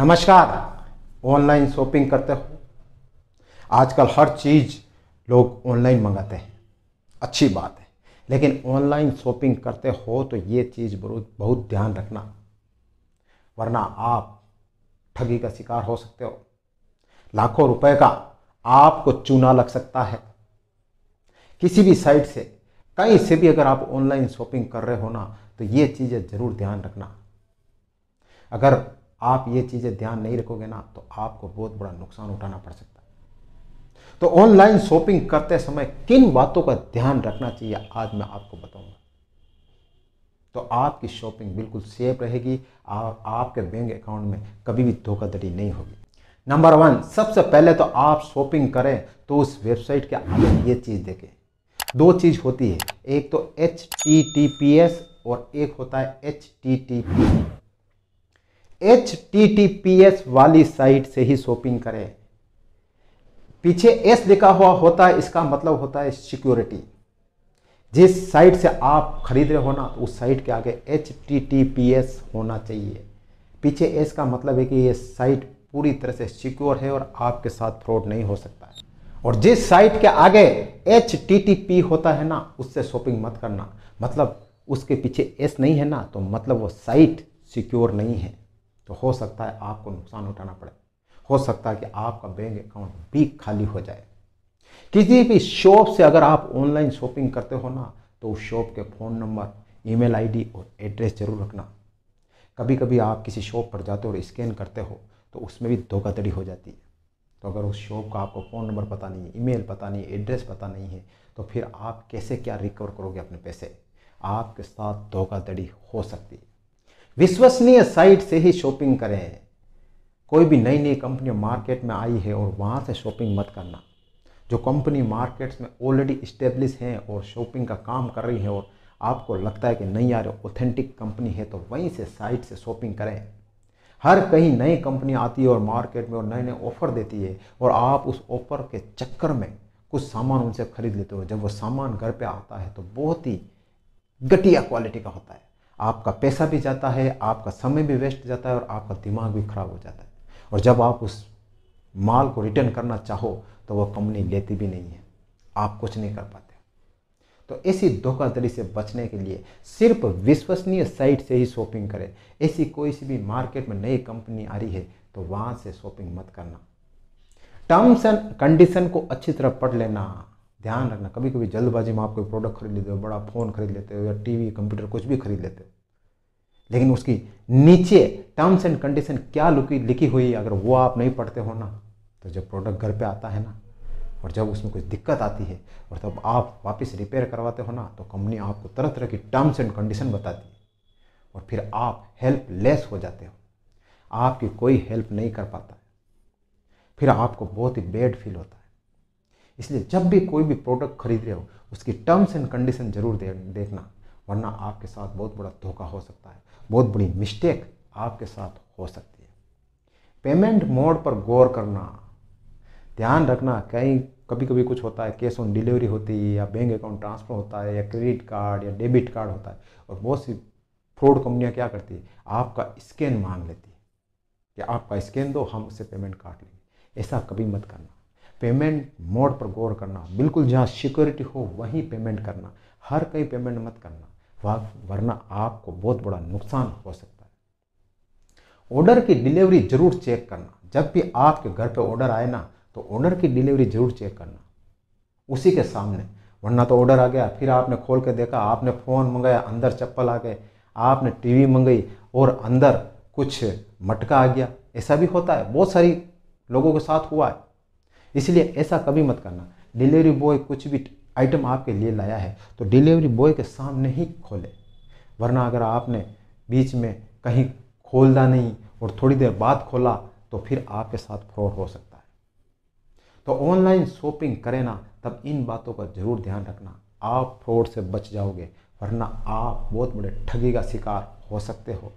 नमस्कार online shopping करते हो आजकल हर चीज़ लोग ऑनलाइन मंगाते हैं अच्छी बात है लेकिन ऑनलाइन शॉपिंग करते हो तो ये चीज़ बहुत बहुत ध्यान रखना वरना आप ठगी का शिकार हो सकते हो लाखों रुपए का आपको चूना लग सकता है किसी भी साइट से कहीं से भी अगर आप ऑनलाइन शॉपिंग कर रहे हो ना तो ये चीज़ें ज़रूर ध्यान रखना अगर आप ये चीज़ें ध्यान नहीं रखोगे ना तो आपको बहुत बड़ा नुकसान उठाना पड़ सकता है तो ऑनलाइन शॉपिंग करते समय किन बातों का ध्यान रखना चाहिए आज मैं आपको बताऊंगा तो आपकी शॉपिंग बिल्कुल सेफ रहेगी और आपके बैंक अकाउंट में कभी भी धोखाधड़ी नहीं होगी नंबर वन सबसे पहले तो आप शॉपिंग करें तो उस वेबसाइट के आगे ये चीज़ देखें दो चीज़ होती है एक तो एच और एक होता है एच एच वाली साइट से ही शॉपिंग करें पीछे एस लिखा हुआ होता है इसका मतलब होता है सिक्योरिटी जिस साइट से आप खरीद रहे हो ना उस साइट के आगे एच होना चाहिए पीछे एस का मतलब है कि ये साइट पूरी तरह से सिक्योर है और आपके साथ फ्रॉड नहीं हो सकता है और जिस साइट के आगे एच होता है ना उससे शॉपिंग मत करना मतलब उसके पीछे एस नहीं है ना तो मतलब वो साइट सिक्योर नहीं है तो हो सकता है आपको नुकसान उठाना पड़े हो सकता है कि आपका बैंक अकाउंट भी खाली हो जाए किसी भी शॉप से अगर आप ऑनलाइन शॉपिंग करते हो ना तो उस शॉप के फ़ोन नंबर ईमेल आईडी और एड्रेस जरूर रखना कभी कभी आप किसी शॉप पर जाते हो और स्कैन करते हो तो उसमें भी धोखाधड़ी हो जाती है तो अगर उस शॉप का आपको फ़ोन नंबर पता नहीं है ईमेल पता नहीं है एड्रेस पता नहीं है तो फिर आप कैसे क्या रिकवर करोगे अपने पैसे आपके साथ धोखाधड़ी हो सकती है विश्वसनीय साइट से ही शॉपिंग करें कोई भी नई नई कंपनी मार्केट में आई है और वहाँ से शॉपिंग मत करना जो कंपनी मार्केट्स में ऑलरेडी इस्टेब्लिश हैं और शॉपिंग का काम कर रही हैं और आपको लगता है कि नहीं यार ऑथेंटिक कंपनी है तो वहीं से साइट से शॉपिंग करें हर कहीं नई कंपनी आती है और मार्केट में और नए नए ऑफ़र देती है और आप उस ऑफ़र के चक्कर में कुछ सामान उनसे खरीद लेते हो जब वो सामान घर पे आता है तो बहुत ही घटिया क्वालिटी का होता है आपका पैसा भी जाता है आपका समय भी वेस्ट जाता है और आपका दिमाग भी खराब हो जाता है और जब आप उस माल को रिटर्न करना चाहो तो वह कंपनी लेती भी नहीं है आप कुछ नहीं कर पाते तो ऐसी धोखाधड़ी से बचने के लिए सिर्फ विश्वसनीय साइट से ही शॉपिंग करें ऐसी कोई सी भी मार्केट में नई कंपनी आ रही है तो वहाँ से शॉपिंग मत करना टर्म्स एंड कंडीशन को अच्छी तरह पढ़ लेना ध्यान रखना कभी कभी जल्दबाजी में आप कोई प्रोडक्ट खरीद लेते हो बड़ा फ़ोन खरीद लेते हो या टीवी कंप्यूटर कुछ भी खरीद लेते हो लेकिन उसकी नीचे टर्म्स एंड कंडीशन क्या लुकी लिखी हुई है अगर वो आप नहीं पढ़ते हो ना तो जब प्रोडक्ट घर पे आता है ना और जब उसमें कुछ दिक्कत आती है और तब आप वापस रिपेयर करवाते हो ना तो कंपनी आपको तरह तरह की टर्म्स एंड कंडीशन बताती है और फिर आप हेल्पलेस हो जाते हो आपकी कोई हेल्प नहीं कर पाता फिर आपको बहुत ही बेड फील होता है इसलिए जब भी कोई भी प्रोडक्ट खरीद रहे हो उसकी टर्म्स एंड कंडीशन जरूर देखना वरना आपके साथ बहुत बड़ा धोखा हो सकता है बहुत बड़ी मिस्टेक आपके साथ हो सकती है पेमेंट मोड पर गौर करना ध्यान रखना कहीं कभी कभी कुछ होता है कैश ऑन डिलीवरी होती है या बैंक अकाउंट ट्रांसफ़र होता है या क्रेडिट कार्ड या डेबिट कार्ड होता है और बहुत सी फ्रॉड कंपनियां क्या करती है आपका स्कैन मांग लेती है कि आपका स्कैन दो हम उससे पेमेंट काट लेंगे ऐसा कभी मत करना पेमेंट मोड पर गौर करना बिल्कुल जहाँ सिक्योरिटी हो वहीं पेमेंट करना हर कहीं पेमेंट मत करना वरना आपको बहुत बड़ा नुकसान हो सकता है ऑर्डर की डिलीवरी जरूर चेक करना जब भी आपके घर पे ऑर्डर आए ना तो ऑर्डर की डिलीवरी जरूर चेक करना उसी के सामने वरना तो ऑर्डर आ गया फिर आपने खोल के देखा आपने फ़ोन मंगाया अंदर चप्पल आ गए आपने टीवी मंगाई और अंदर कुछ मटका आ गया ऐसा भी होता है बहुत सारी लोगों के साथ हुआ है इसलिए ऐसा कभी मत करना डिलीवरी बॉय कुछ भी आइटम आपके लिए लाया है तो डिलीवरी बॉय के सामने ही खोले वरना अगर आपने बीच में कहीं खोलना नहीं और थोड़ी देर बाद खोला तो फिर आपके साथ फ्रॉड हो सकता है तो ऑनलाइन शॉपिंग करें ना तब इन बातों का जरूर ध्यान रखना आप फ्रॉड से बच जाओगे वरना आप बहुत बड़े ठगी का शिकार हो सकते हो